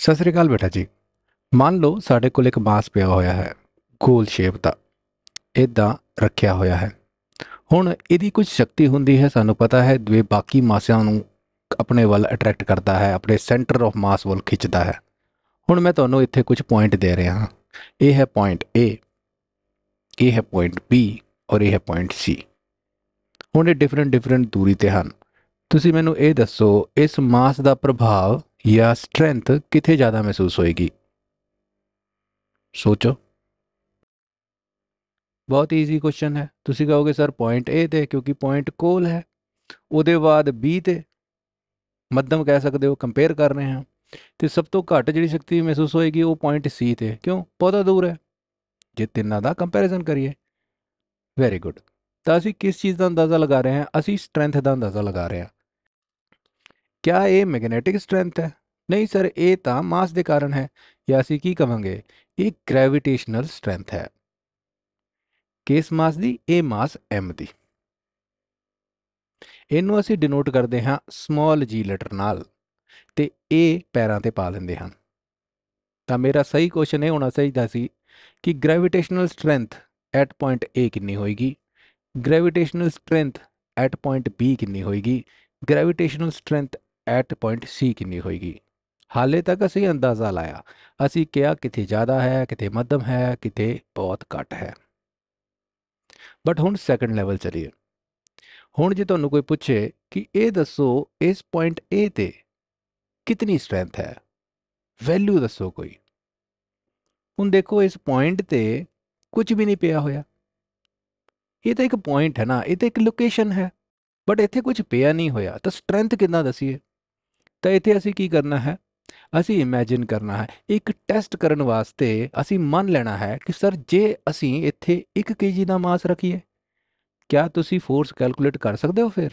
ਸਤਿ ਸ੍ਰੀ ਅਕਾਲ ਬੇਟਾ ਜੀ ਮੰਨ ਲਓ ਸਾਡੇ ਕੋਲ ਇੱਕ ਮਾਸ ਪਿਆ ਹੋਇਆ ਹੈ ਗੋਲ ਸ਼ੇਪ ਦਾ ਇਦਾਂ ਰੱਖਿਆ ਹੋਇਆ ਹੈ ਹੁਣ ਇਹਦੀ ਕੁਝ ਸ਼ਕਤੀ ਹੁੰਦੀ ਹੈ ਸਾਨੂੰ ਪਤਾ ਹੈ ਦਵੇ ਬਾਕੀ ਮਾਸਿਆਂ ਨੂੰ ਆਪਣੇ ਵੱਲ ਅਟਰੈਕਟ ਕਰਦਾ ਹੈ ਆਪਣੇ ਸੈਂਟਰ ਆਫ ਮਾਸ ਵੱਲ ਖਿੱਚਦਾ ਹੈ ਹੁਣ ਮੈਂ ਤੁਹਾਨੂੰ ਇੱਥੇ ਕੁਝ ਪੁਆਇੰਟ ਦੇ ਰਿਹਾ ਹਾਂ ਇਹ ਹੈ ਪੁਆਇੰਟ A ਇਹ ਹੈ ਪੁਆਇੰਟ B ਔਰ ਇਹ ਹੈ ਪੁਆਇੰਟ C ਹੁਣ ਇਹ ਡਿਫਰੈਂਟ ਡਿਫਰੈਂਟ ਦੂਰੀ ਤੇ ਹਨ ਤੁਸੀਂ ਮੈਨੂੰ ਇਹ ਦੱਸੋ ਇਸ ਮਾਸ ਦਾ ਪ੍ਰਭਾਵ ਜਾਂ ਸਟਰੈਂਥ ਕਿੱਥੇ ਜ਼ਿਆਦਾ ਮਹਿਸੂਸ ਹੋਏਗੀ ਸੋਚੋ ਬਹੁਤ ਈਜ਼ੀ ਕੁਐਸਚਨ ਹੈ ਤੁਸੀਂ ਕਹੋਗੇ ਸਰ ਪੁਆਇੰਟ A ਤੇ ਕਿਉਂਕਿ ਪੁਆਇੰਟ ਕੋਲ ਹੈ ਉਹਦੇ ਬਾਅਦ B ਤੇ ਮੱਧਮ ਕਹਿ ਸਕਦੇ ਹੋ ਕੰਪੇਅਰ ਕਰ ਰਹੇ ਹਾਂ ਤੇ ਸਭ ਤੋਂ ਘੱਟ ਜਿਹੜੀ ਸ਼ਕਤੀ ਮਹਿਸੂਸ ਹੋਏਗੀ ਉਹ ਪੁਆਇੰਟ C ਤੇ ਕਿਉਂ ਬਹੁਤਾ ਦੂਰ ਹੈ ਜੇ ਤਿੰਨਾਂ ਦਾ ਕੰਪੈਰੀਜ਼ਨ ਕਰੀਏ ਵੈਰੀ ਗੁੱਡ ਤਾਂ ਅਸੀਂ ਕਿਸ ਚੀਜ਼ ਦਾ ਅੰਦਾਜ਼ਾ ਲਗਾ ਰਹੇ ਹਾਂ ਅਸੀਂ ਸਟਰੈਂਥ ਦਾ ਅੰਦਾਜ਼ਾ ਲਗਾ ਰਹੇ ਹਾਂ ਕਿਆ ਇਹ ਮੈਗਨੇਟਿਕ ਸਟਰੈਂਥ ਹੈ ਨਹੀਂ ਸਰ ਇਹ ਤਾਂ ਮਾਸ ਦੇ ਕਾਰਨ ਹੈ ਜਾਂ ਅਸੀਂ ਕੀ ਕਵਾਂਗੇ ਇਹ ਗ੍ਰੈਵਿਟੇਸ਼ਨਲ ਸਟਰੈਂਥ ਹੈ ਕਿਸ ਮਾਸ ਦੀ ਇਹ ਮਾਸ m ਦੀ ਇਹਨੂੰ ਅਸੀਂ ਡਿਨੋਟ ਕਰਦੇ ਹਾਂ ਸਮਾਲ g ਲੈਟਰ ਨਾਲ ਤੇ ਇਹ ਪੈਰਾਂ ਤੇ ਪਾ ਲੈਂਦੇ ਹਾਂ ਤਾਂ ਮੇਰਾ ਸਹੀ ਕੁਐਸਚਨ ਇਹ ਹੋਣਾ ਚਾਹੀਦਾ ਸੀ ਕਿ gravitational strength at point A ਕਿੰਨੀ ਹੋਏਗੀ gravitational strength at point B ਕਿੰਨੀ ਹੋਏਗੀ gravitational strength at point C ਕਿੰਨੀ ਹੋਏਗੀ ਹਾਲੇ ਤੱਕ ਅਸੀਂ ਅੰਦਾਜ਼ਾ ਲਾਇਆ ਅਸੀਂ ਕਿਹਾ ਕਿਤੇ ਜ਼ਿਆਦਾ ਹੈ ਕਿਤੇ ਮੱਧਮ ਹੈ ਕਿਤੇ ਬਹੁਤ ਘੱਟ ਹੈ ਬਟ ਹੁਣ ਸੈਕੰਡ ਲੈਵਲ ਚਲੀਏ ਹੁਣ ਜੇ ਤੁਹਾਨੂੰ ਕੋਈ ਪੁੱਛੇ ਕਿ ਇਹ ਦੱਸੋ ਇਸ ਪੁਆਇੰਟ A ਤੇ ਕਿੰਨੀ ਸਟਰੈਂਥ ਹੈ ਵੈਲਿਊ ਦੱਸੋ ਕੋਈ ਹੁਣ ਦੇਖੋ ਇਸ ਪੁਆਇੰਟ ਤੇ ਕੁਝ ਵੀ ਨਹੀਂ ਪਿਆ ਹੋਇਆ ਇਹ ਤਾਂ ਇੱਕ ਪੁਆਇੰਟ ਹੈ ਨਾ ਇਹ ਤਾਂ ਇੱਕ ਲੋਕੇਸ਼ਨ ਹੈ ਬਟ ਇੱਥੇ ਕੁਝ ਪਿਆ ਨਹੀਂ ਹੋਇਆ ਤਾਂ ਸਟਰੈਂਥ ਕਿੰਨਾ ਦਸੀਏ ਤਾਂ ਇੱਥੇ ਅਸੀਂ ਕੀ ਕਰਨਾ ਹੈ ਅਸੀਂ ਇਮੇਜਿਨ ਕਰਨਾ ਹੈ ਇੱਕ ਟੈਸਟ ਕਰਨ ਵਾਸਤੇ ਅਸੀਂ ਮੰਨ ਲੈਣਾ ਹੈ ਕਿ ਸਰ ਜੇ ਅਸੀਂ ਇੱਥੇ 1 ਕੇਜੀ ਦਾ ਮਾਸ ਰੱਖੀਏ ਕੀ ਤੁਸੀਂ ਫੋਰਸ ਕੈਲਕੂਲੇਟ ਕਰ ਸਕਦੇ ਹੋ ਫਿਰ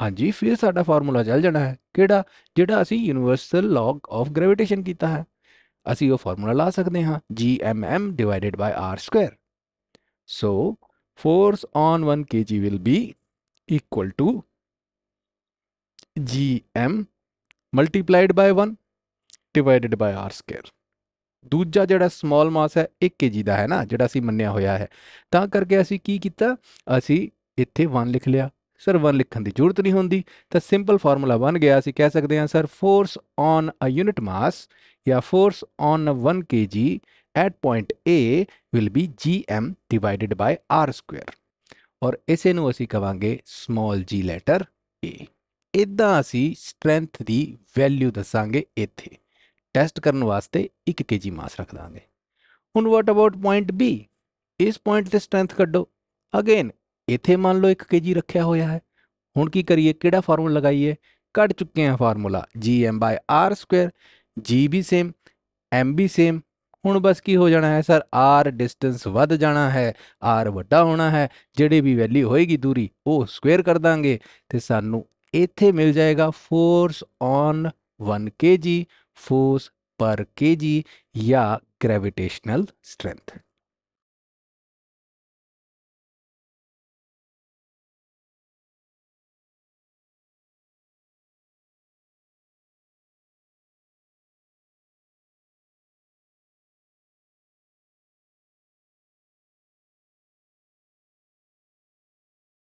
ਹਾਂਜੀ ਫਿਰ ਸਾਡਾ ਫਾਰਮੂਲਾ ਚੱਲ ਜਾਣਾ ਹੈ ਕਿਹੜਾ ਜਿਹੜਾ ਅਸੀਂ ਯੂਨੀਵਰਸਲ ਲੌਗ ਆਫ ਗ੍ਰੈਵਿਟੇਸ਼ਨ ਕੀਤਾ ਹੈ ਅਸੀਂ ਉਹ ਫਾਰਮੂਲਾ ਲਾ ਸਕਦੇ ਹਾਂ G M M divided by R square so force on 1 will be equal to G M multiplied by 1 divided by r square ਦੂਜਾ ਜਿਹੜਾ ਸਮਾਲ ਮਾਸ ਹੈ 1 kg ਦਾ ਹੈ ਨਾ ਜਿਹੜਾ ਅਸੀਂ ਮੰਨਿਆ ਹੋਇਆ ਹੈ ਤਾਂ ਕਰਕੇ ਅਸੀਂ ਕੀ ਕੀਤਾ ਅਸੀਂ ਇੱਥੇ 1 ਲਿਖ ਲਿਆ ਸਰ 1 ਲਿਖਣ ਦੀ ਜ਼ਰੂਰਤ ਨਹੀਂ ਹੁੰਦੀ ਤਾਂ ਸਿੰਪਲ ਫਾਰਮੂਲਾ ਬਣ ਗਿਆ ਅਸੀਂ ਕਹਿ ਸਕਦੇ ਹਾਂ sir force on a unit mass ਜਾਂ force on 1 kg at point A will be gm divided by r square ਔਰ ਇਸੇ ਨੂੰ ਅਸੀਂ ਕਵਾਂਗੇ ਸਮਾਲ g ਲੈਟਰ a ਇਦਾਂ ਅਸੀਂ ਸਟਰੈਂਥ ਦੀ ਵੈਲਿਊ ਦੱਸਾਂਗੇ ਇੱਥੇ ਟੈਸਟ ਕਰਨ ਵਾਸਤੇ 1 ਕੇਜੀ ਮਾਸ ਰੱਖ ਦਾਂਗੇ ਹੁਣ ਵਾਟ ਅਬਾਊਟ ਪੁਆਇੰਟ B ਇਸ ਪੁਆਇੰਟ ਤੇ ਸਟਰੈਂਥ ਕੱਢੋ ਅਗੇਨ ਇੱਥੇ ਮੰਨ ਲਓ 1 ਕੇਜੀ ਰੱਖਿਆ ਹੋਇਆ ਹੈ ਹੁਣ ਕੀ ਕਰੀਏ ਕਿਹੜਾ ਫਾਰਮੂਲਾ ਲਗਾਈਏ ਕੱਢ ਚੁੱਕੇ ਹਾਂ ਫਾਰਮੂਲਾ gm ਸਕੁਅਰ ਜੀ ਵੀ ਸੇਮ ਐਮ ਵੀ ਸੇਮ ਹੁਣ ਬਸ ਕੀ ਹੋ ਜਾਣਾ ਹੈ ਸਰ r ਡਿਸਟੈਂਸ ਵੱਧ ਜਾਣਾ ਹੈ r ਵੱਡਾ ਹੋਣਾ ਹੈ ਜਿਹੜੀ ਵੀ ਵੈਲਿਊ ਹੋਏਗੀ ਦੂਰੀ ਉਹ ਸਕੁਅਰ ਕਰ ਦਾਂਗੇ ਤੇ ਸਾਨੂੰ ਇੱਥੇ ਮਿਲ ਜਾਏਗਾ force on 1 kg force per kg ਜਾਂ ਗ੍ਰੈਵਿਟੇਸ਼ਨਲ ਸਟਰੈਂਥ